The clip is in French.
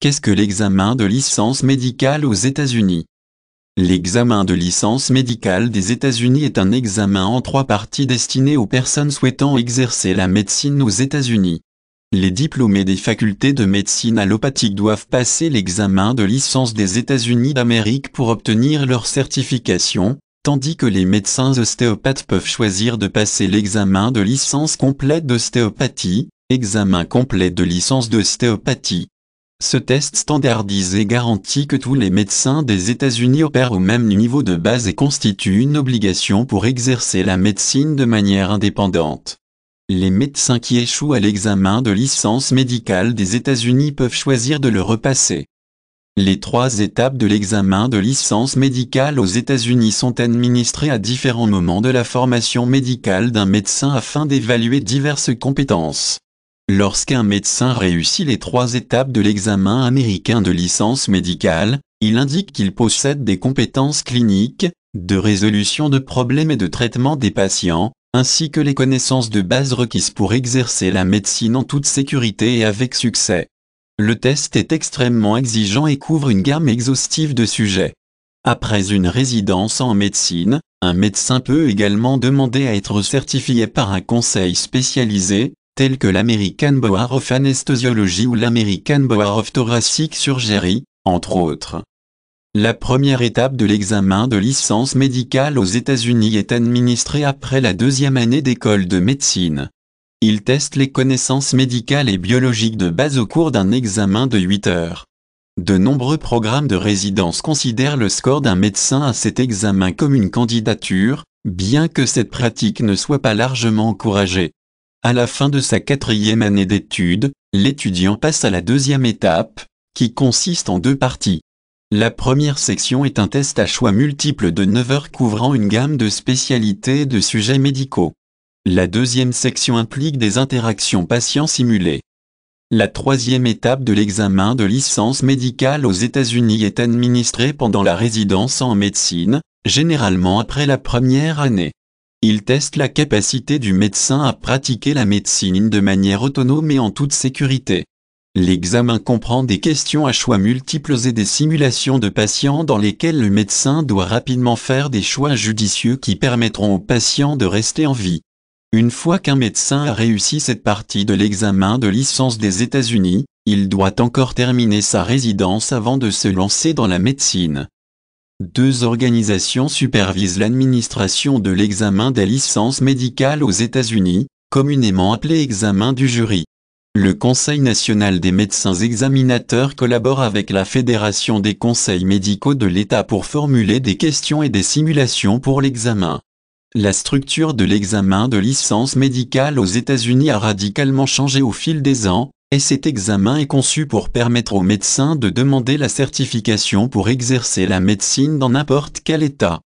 Qu'est-ce que l'examen de licence médicale aux États-Unis L'examen de licence médicale des États-Unis est un examen en trois parties destiné aux personnes souhaitant exercer la médecine aux États-Unis. Les diplômés des facultés de médecine allopathique doivent passer l'examen de licence des États-Unis d'Amérique pour obtenir leur certification, tandis que les médecins ostéopathes peuvent choisir de passer l'examen de licence complète d'ostéopathie, examen complet de licence d'ostéopathie. Ce test standardisé garantit que tous les médecins des États-Unis opèrent au même niveau de base et constitue une obligation pour exercer la médecine de manière indépendante. Les médecins qui échouent à l'examen de licence médicale des États-Unis peuvent choisir de le repasser. Les trois étapes de l'examen de licence médicale aux États-Unis sont administrées à différents moments de la formation médicale d'un médecin afin d'évaluer diverses compétences. Lorsqu'un médecin réussit les trois étapes de l'examen américain de licence médicale, il indique qu'il possède des compétences cliniques, de résolution de problèmes et de traitement des patients, ainsi que les connaissances de base requises pour exercer la médecine en toute sécurité et avec succès. Le test est extrêmement exigeant et couvre une gamme exhaustive de sujets. Après une résidence en médecine, un médecin peut également demander à être certifié par un conseil spécialisé, tels que l'American Board of Anesthesiology ou l'American Board of Thoracic Surgery, entre autres. La première étape de l'examen de licence médicale aux États-Unis est administrée après la deuxième année d'école de médecine. Il teste les connaissances médicales et biologiques de base au cours d'un examen de 8 heures. De nombreux programmes de résidence considèrent le score d'un médecin à cet examen comme une candidature, bien que cette pratique ne soit pas largement encouragée. À la fin de sa quatrième année d'études, l'étudiant passe à la deuxième étape, qui consiste en deux parties. La première section est un test à choix multiple de 9 heures couvrant une gamme de spécialités et de sujets médicaux. La deuxième section implique des interactions patients simulées. La troisième étape de l'examen de licence médicale aux États-Unis est administrée pendant la résidence en médecine, généralement après la première année. Il teste la capacité du médecin à pratiquer la médecine de manière autonome et en toute sécurité. L'examen comprend des questions à choix multiples et des simulations de patients dans lesquelles le médecin doit rapidement faire des choix judicieux qui permettront au patient de rester en vie. Une fois qu'un médecin a réussi cette partie de l'examen de licence des États-Unis, il doit encore terminer sa résidence avant de se lancer dans la médecine. Deux organisations supervisent l'administration de l'examen des licences médicales aux États-Unis, communément appelé examen du jury. Le Conseil national des médecins examinateurs collabore avec la Fédération des conseils médicaux de l'État pour formuler des questions et des simulations pour l'examen. La structure de l'examen de licence médicale aux États-Unis a radicalement changé au fil des ans, et cet examen est conçu pour permettre aux médecins de demander la certification pour exercer la médecine dans n'importe quel état.